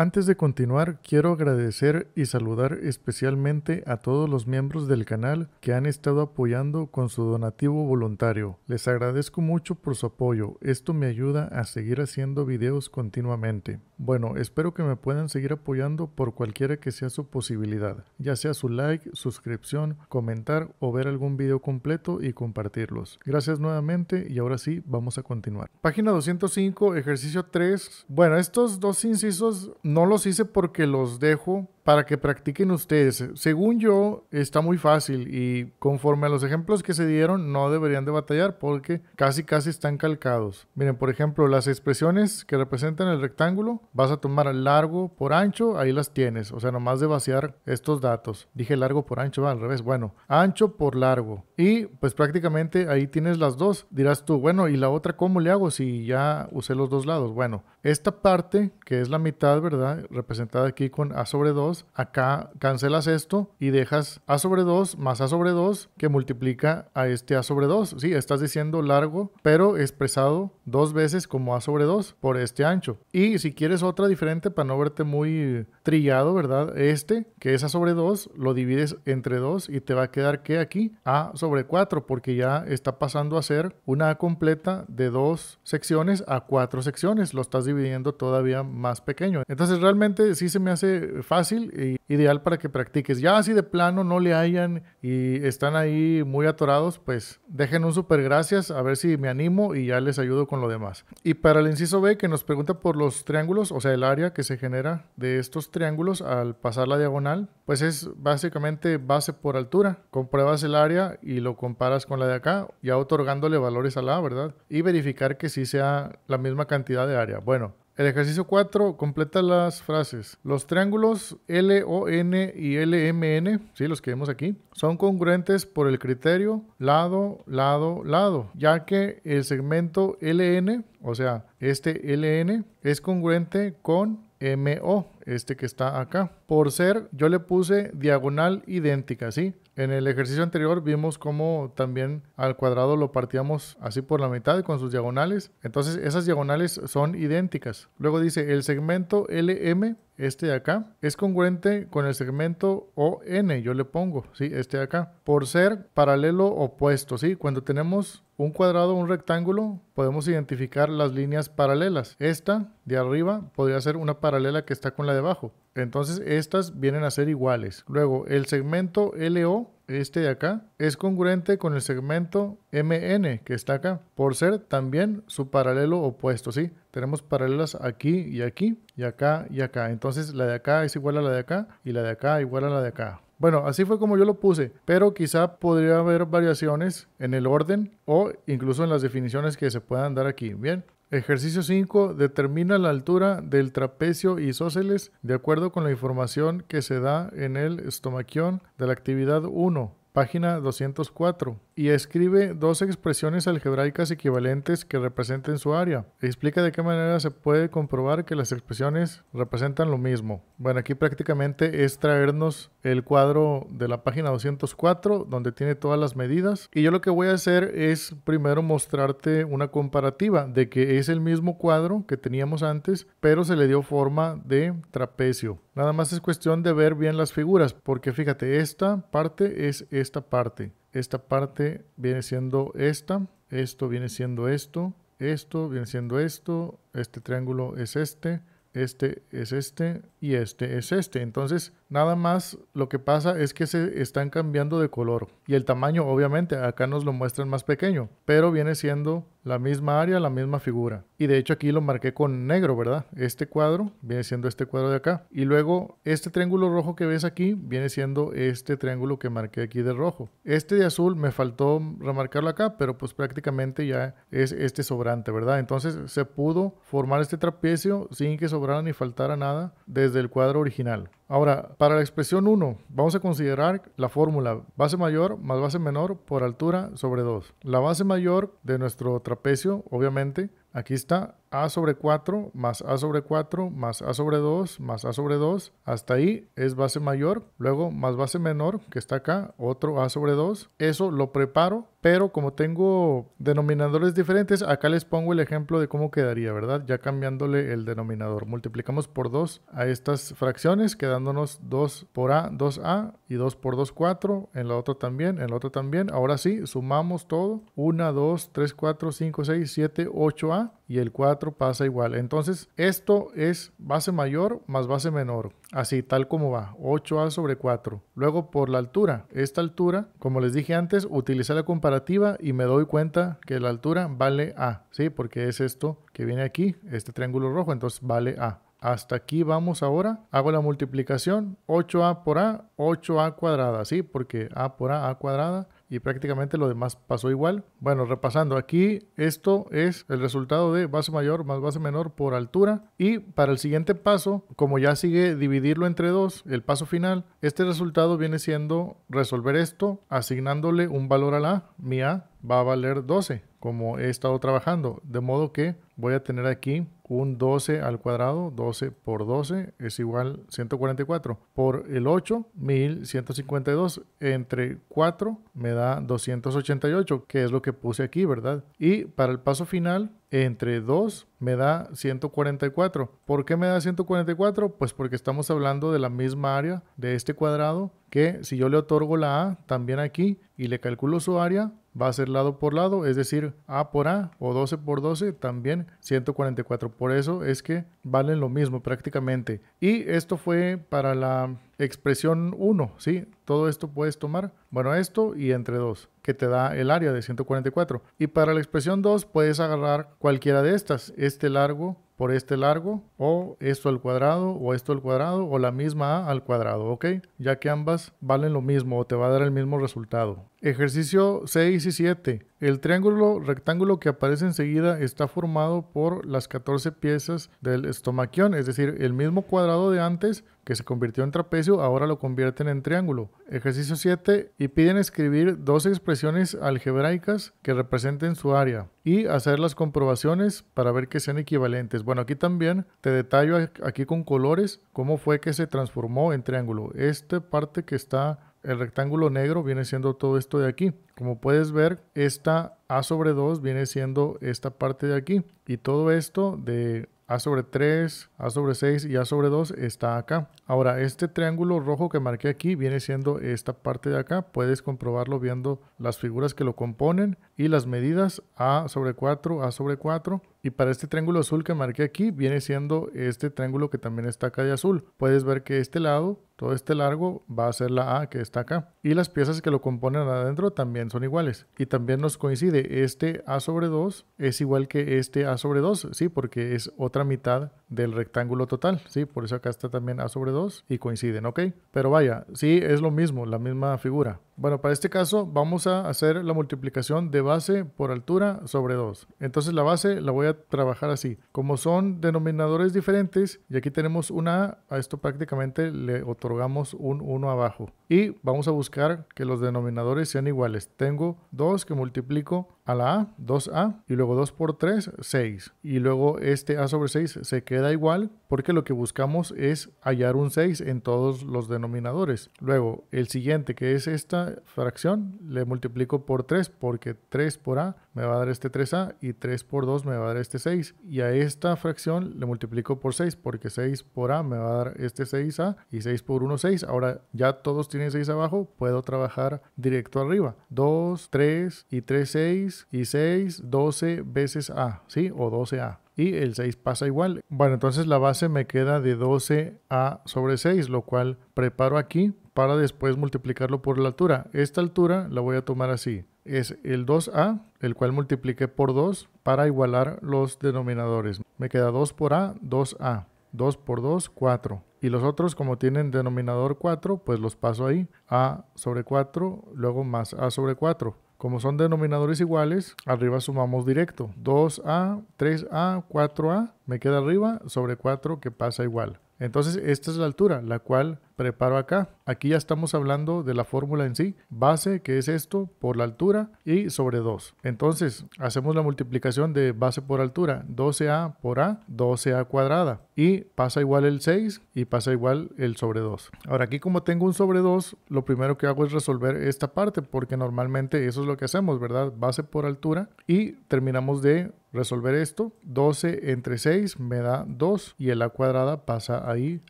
Antes de continuar, quiero agradecer y saludar especialmente a todos los miembros del canal que han estado apoyando con su donativo voluntario. Les agradezco mucho por su apoyo, esto me ayuda a seguir haciendo videos continuamente. Bueno, espero que me puedan seguir apoyando por cualquiera que sea su posibilidad, ya sea su like, suscripción, comentar o ver algún video completo y compartirlos. Gracias nuevamente y ahora sí, vamos a continuar. Página 205, ejercicio 3. Bueno, estos dos incisos no los hice porque los dejo para que practiquen ustedes. Según yo, está muy fácil y conforme a los ejemplos que se dieron, no deberían de batallar porque casi casi están calcados. Miren, por ejemplo, las expresiones que representan el rectángulo, vas a tomar largo por ancho, ahí las tienes. O sea, nomás de vaciar estos datos. Dije largo por ancho, va al revés. Bueno, ancho por largo. Y pues prácticamente ahí tienes las dos. Dirás tú, bueno, ¿y la otra cómo le hago si ya usé los dos lados? Bueno, esta parte, que es la mitad, ¿verdad? Representada aquí con A sobre 2, Acá cancelas esto y dejas A sobre 2 más A sobre 2 que multiplica a este A sobre 2. Sí, estás diciendo largo, pero expresado dos veces como A sobre 2 por este ancho. Y si quieres otra diferente para no verte muy trillado, ¿verdad? Este, que es A sobre 2, lo divides entre 2 y te va a quedar que aquí A sobre 4 porque ya está pasando a ser una completa de dos secciones a cuatro secciones. Lo estás dividiendo todavía más pequeño. Entonces realmente sí se me hace fácil ideal para que practiques. Ya así de plano no le hayan y están ahí muy atorados, pues dejen un super gracias a ver si me animo y ya les ayudo con lo demás. Y para el inciso B que nos pregunta por los triángulos, o sea, el área que se genera de estos triángulos al pasar la diagonal, pues es básicamente base por altura. Compruebas el área y lo comparas con la de acá, ya otorgándole valores a la, ¿verdad? Y verificar que si sea la misma cantidad de área. Bueno, el ejercicio 4 completa las frases. Los triángulos LON y LMN, sí, los que vemos aquí, son congruentes por el criterio lado, lado, lado, ya que el segmento LN, o sea, este LN, es congruente con MO este que está acá. Por ser, yo le puse diagonal idéntica, ¿sí? En el ejercicio anterior vimos cómo también al cuadrado lo partíamos así por la mitad con sus diagonales. Entonces esas diagonales son idénticas. Luego dice el segmento LM, este de acá, es congruente con el segmento ON, yo le pongo, ¿sí? Este de acá. Por ser paralelo opuesto, ¿sí? Cuando tenemos un cuadrado, un rectángulo, podemos identificar las líneas paralelas. Esta de arriba podría ser una paralela que está con la de abajo Entonces estas vienen a ser iguales. Luego el segmento LO, este de acá, es congruente con el segmento MN que está acá, por ser también su paralelo opuesto, ¿sí? Tenemos paralelas aquí y aquí, y acá y acá. Entonces la de acá es igual a la de acá y la de acá igual a la de acá. Bueno, así fue como yo lo puse, pero quizá podría haber variaciones en el orden o incluso en las definiciones que se puedan dar aquí. Bien, Ejercicio 5. Determina la altura del trapecio isósceles de acuerdo con la información que se da en el estomaquión de la actividad 1, página 204 y escribe dos expresiones algebraicas equivalentes que representen su área. Explica de qué manera se puede comprobar que las expresiones representan lo mismo. Bueno, aquí prácticamente es traernos el cuadro de la página 204 donde tiene todas las medidas. Y yo lo que voy a hacer es primero mostrarte una comparativa de que es el mismo cuadro que teníamos antes, pero se le dio forma de trapecio. Nada más es cuestión de ver bien las figuras, porque fíjate, esta parte es esta parte esta parte viene siendo esta, esto viene siendo esto, esto viene siendo esto, este triángulo es este, este es este y este es este. Entonces, nada más lo que pasa es que se están cambiando de color y el tamaño, obviamente, acá nos lo muestran más pequeño, pero viene siendo la misma área, la misma figura. Y de hecho aquí lo marqué con negro, ¿verdad? Este cuadro viene siendo este cuadro de acá. Y luego este triángulo rojo que ves aquí viene siendo este triángulo que marqué aquí de rojo. Este de azul me faltó remarcarlo acá, pero pues prácticamente ya es este sobrante, ¿verdad? Entonces se pudo formar este trapecio sin que sobrara ni faltara nada desde el cuadro original. Ahora, para la expresión 1, vamos a considerar la fórmula base mayor más base menor por altura sobre 2. La base mayor de nuestro trapecio, obviamente, aquí está a sobre 4, más a sobre 4, más a sobre 2, más a sobre 2. Hasta ahí es base mayor, luego más base menor, que está acá, otro a sobre 2. Eso lo preparo, pero como tengo denominadores diferentes, acá les pongo el ejemplo de cómo quedaría, ¿verdad? Ya cambiándole el denominador. Multiplicamos por 2 a estas fracciones, quedándonos 2 por a, 2a y 2 por 2, 4. En la otra también, en la otra también. Ahora sí, sumamos todo. 1, 2, 3, 4, 5, 6, 7, 8a y el 4 pasa igual. Entonces, esto es base mayor más base menor, así tal como va, 8A sobre 4. Luego, por la altura, esta altura, como les dije antes, utilicé la comparativa y me doy cuenta que la altura vale A, ¿sí? Porque es esto que viene aquí, este triángulo rojo, entonces vale A. Hasta aquí vamos ahora. Hago la multiplicación, 8A por A, 8A cuadrada, ¿sí? Porque A por A, A cuadrada y prácticamente lo demás pasó igual. Bueno, repasando, aquí esto es el resultado de base mayor más base menor por altura y para el siguiente paso, como ya sigue dividirlo entre dos, el paso final, este resultado viene siendo resolver esto asignándole un valor a la mi A va a valer 12, como he estado trabajando, de modo que voy a tener aquí un 12 al cuadrado, 12 por 12 es igual 144. Por el 8, 1152. Entre 4 me da 288, que es lo que puse aquí, ¿verdad? Y para el paso final, entre 2 me da 144. ¿Por qué me da 144? Pues porque estamos hablando de la misma área de este cuadrado que si yo le otorgo la A también aquí y le calculo su área, va a ser lado por lado, es decir, A por A o 12 por 12 también 144. Por eso es que valen lo mismo prácticamente. Y esto fue para la Expresión 1, ¿sí? Todo esto puedes tomar, bueno, esto y entre dos, que te da el área de 144. Y para la expresión 2 puedes agarrar cualquiera de estas, este largo por este largo, o esto al cuadrado, o esto al cuadrado, o la misma A al cuadrado, ¿ok? Ya que ambas valen lo mismo o te va a dar el mismo resultado. Ejercicio 6 y 7. El triángulo rectángulo que aparece enseguida está formado por las 14 piezas del estomaquión, es decir, el mismo cuadrado de antes que se convirtió en trapecio, ahora lo convierten en triángulo. Ejercicio 7. Y piden escribir dos expresiones algebraicas que representen su área y hacer las comprobaciones para ver que sean equivalentes. Bueno, aquí también te detallo aquí con colores cómo fue que se transformó en triángulo. Esta parte que está el rectángulo negro viene siendo todo esto de aquí. Como puedes ver, esta A sobre 2 viene siendo esta parte de aquí. Y todo esto de a sobre 3, A sobre 6 y A sobre 2 está acá. Ahora, este triángulo rojo que marqué aquí viene siendo esta parte de acá. Puedes comprobarlo viendo las figuras que lo componen y las medidas A sobre 4, A sobre 4. Y para este triángulo azul que marqué aquí viene siendo este triángulo que también está acá de azul. Puedes ver que este lado todo este largo va a ser la A que está acá. Y las piezas que lo componen adentro también son iguales. Y también nos coincide, este A sobre 2 es igual que este A sobre 2, ¿sí? Porque es otra mitad del rectángulo total, ¿sí? Por eso acá está también A sobre 2 y coinciden, ¿ok? Pero vaya, sí es lo mismo, la misma figura. Bueno, para este caso vamos a hacer la multiplicación de base por altura sobre 2. Entonces la base la voy a trabajar así. Como son denominadores diferentes, y aquí tenemos una A, a esto prácticamente le otorgamos un 1 abajo. Y vamos a buscar que los denominadores sean iguales. Tengo 2 que multiplico a la A, 2A, y luego 2 por 3, 6. Y luego este A sobre 6 se queda igual porque lo que buscamos es hallar un 6 en todos los denominadores. Luego el siguiente que es esta fracción le multiplico por 3 porque 3 por A me va a dar este 3A y 3 por 2 me va a dar este 6. Y a esta fracción le multiplico por 6 porque 6 por A me va a dar este 6A y 6 por 1 6. Ahora ya todos tienen 6 abajo, puedo trabajar directo arriba. 2, 3 y 3 6 y 6, 12 veces A, ¿sí? O 12A y el 6 pasa igual. Bueno, entonces la base me queda de 12 a sobre 6, lo cual preparo aquí para después multiplicarlo por la altura. Esta altura la voy a tomar así. Es el 2a, el cual multipliqué por 2 para igualar los denominadores. Me queda 2 por a, 2a. 2 por 2, 4. Y los otros, como tienen denominador 4, pues los paso ahí. a sobre 4, luego más a sobre 4. Como son denominadores iguales, arriba sumamos directo. 2a, 3a, 4a, me queda arriba sobre 4 que pasa igual. Entonces esta es la altura, la cual preparo acá. Aquí ya estamos hablando de la fórmula en sí. Base, que es esto, por la altura y sobre 2. Entonces, hacemos la multiplicación de base por altura. 12a por a, 12a cuadrada. Y pasa igual el 6 y pasa igual el sobre 2. Ahora aquí como tengo un sobre 2, lo primero que hago es resolver esta parte porque normalmente eso es lo que hacemos, ¿verdad? Base por altura y terminamos de resolver esto. 12 entre 6 me da 2 y el a cuadrada pasa ahí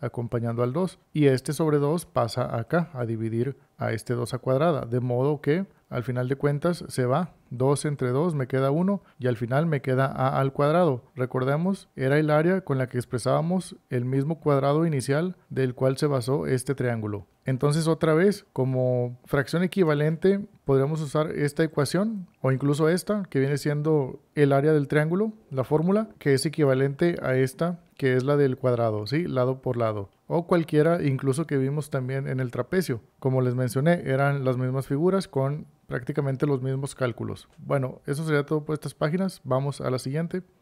acompañando al 2. Y este sobre 2 pasa acá a dividir a este 2 a cuadrada, de modo que al final de cuentas se va 2 entre 2 me queda 1 y al final me queda a al cuadrado. Recordemos, era el área con la que expresábamos el mismo cuadrado inicial del cual se basó este triángulo. Entonces otra vez, como fracción equivalente, podríamos usar esta ecuación o incluso esta, que viene siendo el área del triángulo, la fórmula, que es equivalente a esta, que es la del cuadrado, ¿sí? Lado por lado o cualquiera, incluso que vimos también en el trapecio. Como les mencioné, eran las mismas figuras con prácticamente los mismos cálculos. Bueno, eso sería todo por estas páginas. Vamos a la siguiente.